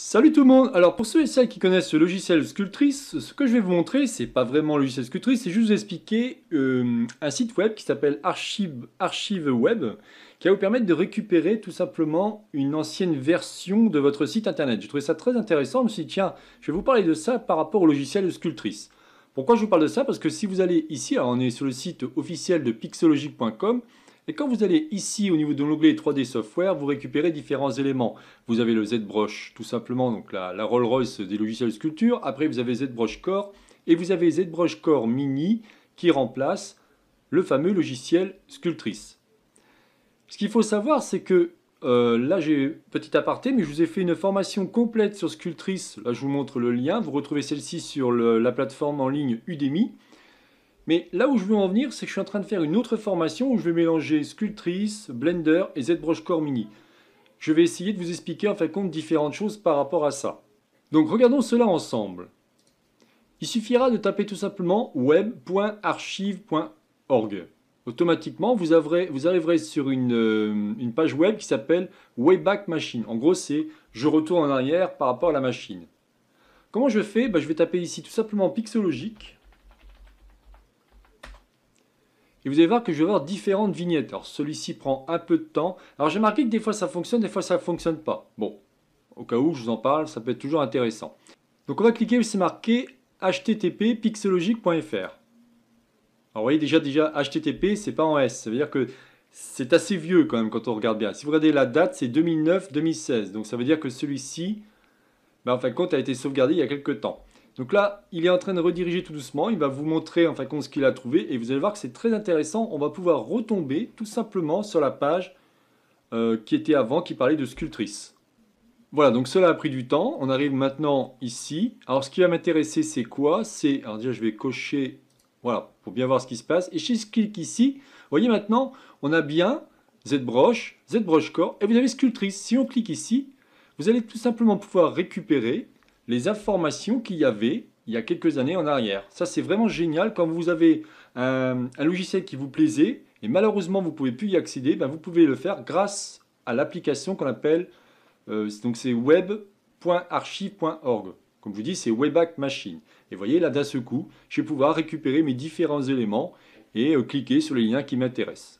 Salut tout le monde Alors pour ceux et celles qui connaissent le logiciel Sculptrice, ce que je vais vous montrer, c'est pas vraiment le logiciel Sculptrice, c'est juste vous expliquer euh, un site web qui s'appelle Archive, Web, qui va vous permettre de récupérer tout simplement une ancienne version de votre site internet. J'ai trouvé ça très intéressant, je me suis dit tiens, je vais vous parler de ça par rapport au logiciel Sculptrice. Pourquoi je vous parle de ça Parce que si vous allez ici, on est sur le site officiel de pixologique.com, et quand vous allez ici au niveau de l'onglet 3D Software, vous récupérez différents éléments. Vous avez le ZBrush tout simplement, donc la, la Rolls-Royce des logiciels Sculpture. Après vous avez ZBrush Core et vous avez ZBrush Core Mini qui remplace le fameux logiciel Sculptris. Ce qu'il faut savoir, c'est que euh, là j'ai petit aparté, mais je vous ai fait une formation complète sur Sculptrice. Là je vous montre le lien. Vous retrouvez celle-ci sur la plateforme en ligne Udemy. Mais là où je veux en venir, c'est que je suis en train de faire une autre formation où je vais mélanger Sculptrice, Blender et ZBrush Core Mini. Je vais essayer de vous expliquer en fin de compte différentes choses par rapport à ça. Donc regardons cela ensemble. Il suffira de taper tout simplement web.archive.org. Automatiquement, vous, vous, arriverez sur euh, une, page web qui s'appelle Wayback Machine. En gros, c'est je retourne en arrière par rapport à la machine. Comment je fais ben, Je vais taper ici tout simplement Pixologique. Et vous allez voir que je vais avoir différentes vignettes. Alors celui-ci prend un peu de temps. Alors j'ai marqué que des fois ça fonctionne, des fois ça ne fonctionne pas. Bon, au cas où je vous en parle, ça peut être toujours intéressant. Donc on va cliquer, c'est marqué http Alors vous voyez déjà, déjà http, c'est pas en S. Ça veut dire que c'est assez vieux quand même quand on regarde bien. Si vous regardez la date, c'est 2009-2016. Donc ça veut dire que celui-ci, ben, en fin de compte, a été sauvegardé il y a quelques temps. Donc là, il est en train de rediriger tout doucement, il va vous montrer en fin de compte ce qu'il a trouvé, et vous allez voir que c'est très intéressant, on va pouvoir retomber tout simplement sur la page euh, qui était avant, qui parlait de sculptrice. Voilà, donc cela a pris du temps, on arrive maintenant ici. Alors ce qui va m'intéresser, c'est quoi C'est, alors déjà je vais cocher, voilà, pour bien voir ce qui se passe. Et si je clique ici, vous voyez maintenant, on a bien ZBrush, ZBrush Core, et vous avez Sculptrice. Si on clique ici, vous allez tout simplement pouvoir récupérer les informations qu'il y avait il y a quelques années en arrière. Ça, c'est vraiment génial. Quand vous avez un, logiciel qui vous plaisait et malheureusement vous ne pouvez plus y accéder, ben, vous pouvez le faire grâce à l'application qu'on appelle euh, donc c'est web.archive.org. Comme je vous dis, c'est Wayback Machine. Et voyez, là, d'un seul coup, je vais pouvoir récupérer mes différents éléments et euh, cliquer sur les liens qui m'intéressent.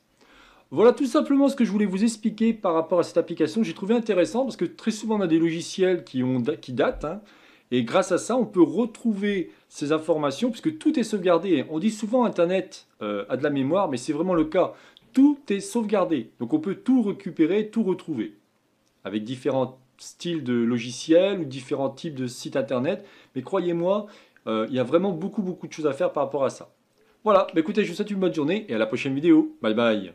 Voilà tout simplement ce que je voulais vous expliquer par rapport à cette application. J'ai trouvé intéressant parce que très souvent on a des logiciels qui, qui datent. Hein. et grâce à ça, on peut retrouver ces informations puisque tout est sauvegardé. Hein. On dit souvent Internet euh, a de la mémoire, mais c'est vraiment le cas. Tout est sauvegardé. Donc on peut tout récupérer, tout retrouver. Avec différents styles de logiciels ou différents types de sites Internet. Mais croyez-moi, euh, il y a vraiment beaucoup beaucoup de choses à faire par rapport à ça. Voilà, bah, écoutez, je vous souhaite une bonne journée et à la prochaine vidéo. Bye bye